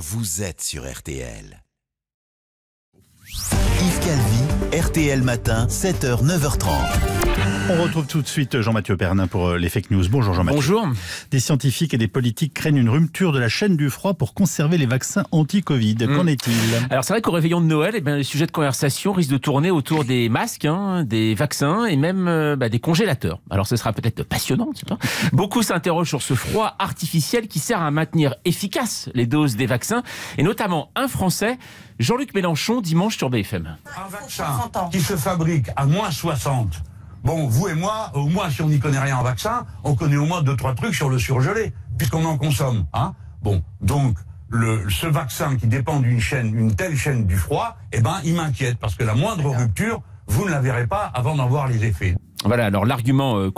vous êtes sur RTL. Yves Calvi, RTL Matin, 7h, 9h30. On retrouve tout de suite Jean-Mathieu Pernin pour euh, les fake news. Bonjour Jean-Mathieu. Bonjour. Des scientifiques et des politiques craignent une rupture de la chaîne du froid pour conserver les vaccins anti-Covid. Mm. Qu'en est-il Alors c'est vrai qu'au réveillon de Noël, eh ben, les sujets de conversation risquent de tourner autour des masques, hein, des vaccins et même euh, bah, des congélateurs. Alors ce sera peut-être passionnant. vois Beaucoup s'interrogent sur ce froid artificiel qui sert à maintenir efficaces les doses des vaccins et notamment un Français, Jean-Luc Mélenchon, dimanche sur BFM. Un vaccin qui se fabrique à moins 60 Bon, vous et moi, au moins, si on n'y connaît rien en vaccin, on connaît au moins deux, trois trucs sur le surgelé, puisqu'on en consomme. Hein bon, donc, le, ce vaccin qui dépend d'une chaîne, une telle chaîne du froid, eh ben, il m'inquiète, parce que la moindre rupture, vous ne la verrez pas avant d'en voir les effets. Voilà, alors l'argument euh,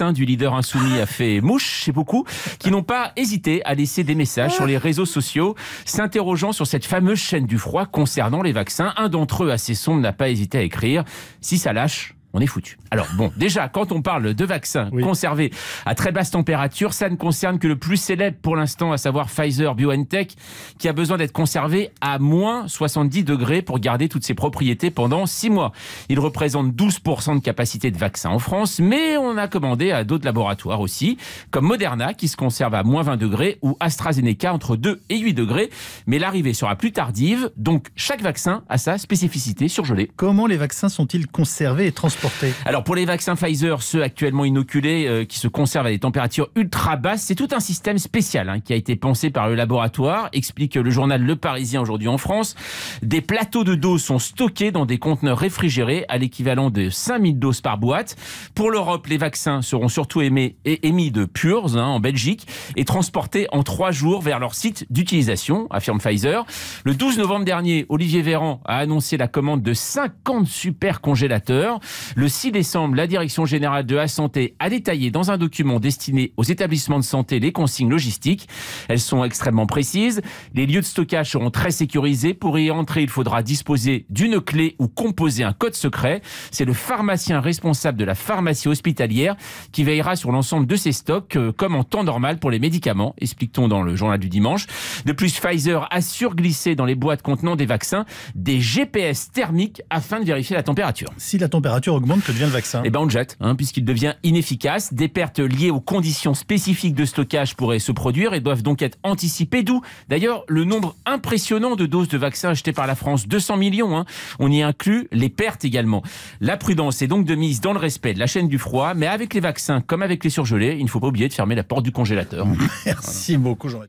hein, du leader insoumis a fait mouche chez beaucoup, qui n'ont pas hésité à laisser des messages sur les réseaux sociaux, s'interrogeant sur cette fameuse chaîne du froid concernant les vaccins. Un d'entre eux, assez sombre, n'a pas hésité à écrire « Si ça lâche, on est foutu. Alors bon, déjà, quand on parle de vaccins conservés à très basse température, ça ne concerne que le plus célèbre pour l'instant, à savoir Pfizer BioNTech, qui a besoin d'être conservé à moins 70 degrés pour garder toutes ses propriétés pendant 6 mois. Il représente 12% de capacité de vaccin en France, mais on a commandé à d'autres laboratoires aussi, comme Moderna, qui se conserve à moins 20 degrés, ou AstraZeneca entre 2 et 8 degrés. Mais l'arrivée sera plus tardive, donc chaque vaccin a sa spécificité surgelée. Comment les vaccins sont-ils conservés et transportés alors pour les vaccins Pfizer, ceux actuellement inoculés euh, qui se conservent à des températures ultra basses, c'est tout un système spécial hein, qui a été pensé par le laboratoire, explique le journal Le Parisien aujourd'hui en France. Des plateaux de doses sont stockés dans des conteneurs réfrigérés à l'équivalent de 5000 doses par boîte. Pour l'Europe, les vaccins seront surtout émis, émis de pures hein, en Belgique et transportés en trois jours vers leur site d'utilisation, affirme Pfizer. Le 12 novembre dernier, Olivier Véran a annoncé la commande de 50 super congélateurs. Le 6 décembre, la Direction générale de la santé a détaillé dans un document destiné aux établissements de santé les consignes logistiques. Elles sont extrêmement précises. Les lieux de stockage seront très sécurisés. Pour y entrer, il faudra disposer d'une clé ou composer un code secret. C'est le pharmacien responsable de la pharmacie hospitalière qui veillera sur l'ensemble de ses stocks, euh, comme en temps normal pour les médicaments, explique-t-on dans le journal du dimanche. De plus, Pfizer a surglissé dans les boîtes contenant des vaccins des GPS thermiques afin de vérifier la température. Si la température augmente, que devient le vaccin Eh ben on le jette, hein, puisqu'il devient inefficace. Des pertes liées aux conditions spécifiques de stockage pourraient se produire et doivent donc être anticipées. D'où d'ailleurs le nombre impressionnant de doses de vaccins achetées par la France, 200 millions. Hein. On y inclut les pertes également. La prudence est donc de mise dans le respect de la chaîne du froid, mais avec les vaccins comme avec les surgelés, il ne faut pas oublier de fermer la porte du congélateur. Merci beaucoup, jean